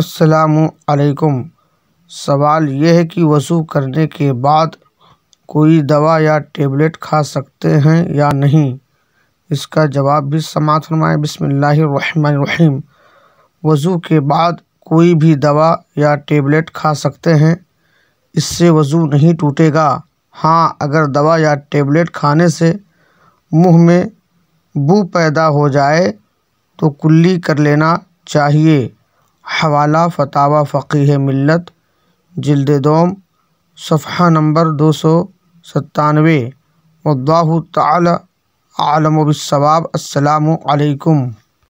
अस्सलाम सवाल यह है कि वज़ू करने के बाद कोई दवा या टेबलेट खा सकते हैं या नहीं इसका जवाब भी समात फरमाए बसमीम वज़ू के बाद कोई भी दवा या टेबलेट खा सकते हैं इससे वज़ू नहीं टूटेगा हाँ अगर दवा या टेबलेट खाने से मुंह में बू पैदा हो जाए तो कुल्ली कर लेना चाहिए हवाला फतावा फ़क़ीह मिल्लत जिल्द दोम सफ़ा नंबर दो सौ सत्तानवे वल्लाहु तआला आलम बिस्सवाब